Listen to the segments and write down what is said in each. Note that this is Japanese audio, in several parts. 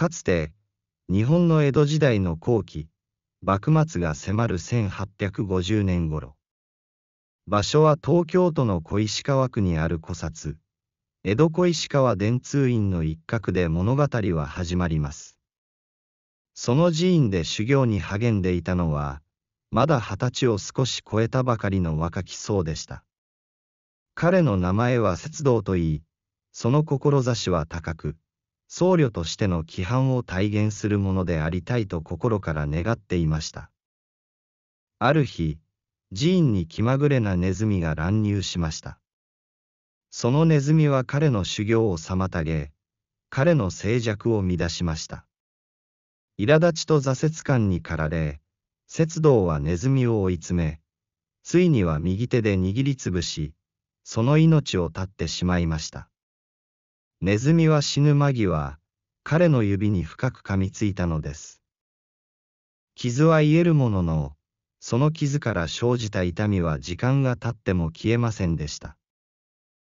かつて、日本の江戸時代の後期、幕末が迫る1850年頃。場所は東京都の小石川区にある古刹、江戸小石川伝通院の一角で物語は始まります。その寺院で修行に励んでいたのは、まだ二十歳を少し超えたばかりの若き僧でした。彼の名前は節道といい、その志は高く、僧侶としての規範を体現するものでありたいと心から願っていました。ある日、寺院に気まぐれなネズミが乱入しました。そのネズミは彼の修行を妨げ、彼の静寂を乱しました。苛立ちと挫折感に駆られ、節道はネズミを追い詰め、ついには右手で握りつぶし、その命を絶ってしまいました。ネズミは死ぬ間際、彼の指に深く噛みついたのです。傷は癒えるものの、その傷から生じた痛みは時間が経っても消えませんでした。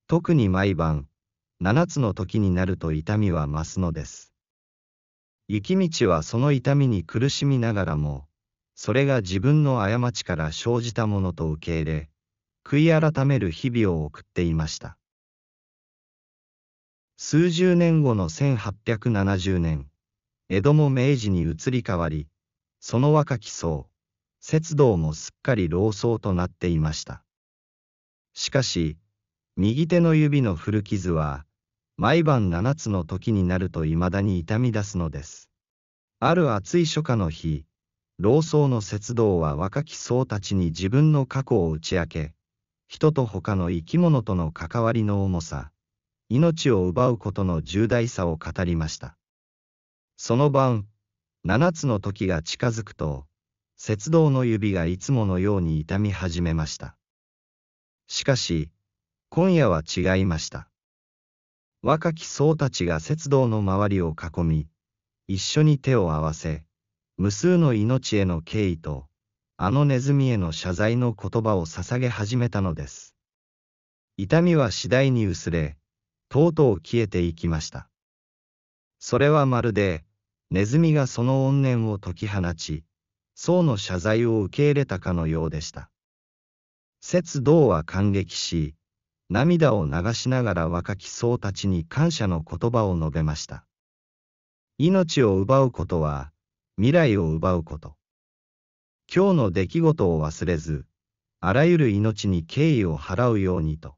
特に毎晩、七つの時になると痛みは増すのです。雪道はその痛みに苦しみながらも、それが自分の過ちから生じたものと受け入れ、悔い改める日々を送っていました。数十年後の1870年、江戸も明治に移り変わり、その若き僧、節道もすっかり老僧となっていました。しかし、右手の指の古傷は、毎晩7つの時になると未だに痛み出すのです。ある暑い初夏の日、老僧の節道は若き僧たちに自分の過去を打ち明け、人と他の生き物との関わりの重さ、命を奪うことの重大さを語りました。その晩、七つの時が近づくと、雪道の指がいつものように痛み始めました。しかし、今夜は違いました。若き僧たちが雪道の周りを囲み、一緒に手を合わせ、無数の命への敬意と、あのネズミへの謝罪の言葉を捧げ始めたのです。痛みは次第に薄れ、とうとう消えていきました。それはまるで、ネズミがその怨念を解き放ち、僧の謝罪を受け入れたかのようでした。節道は感激し、涙を流しながら若き僧たちに感謝の言葉を述べました。命を奪うことは、未来を奪うこと。今日の出来事を忘れず、あらゆる命に敬意を払うようにと。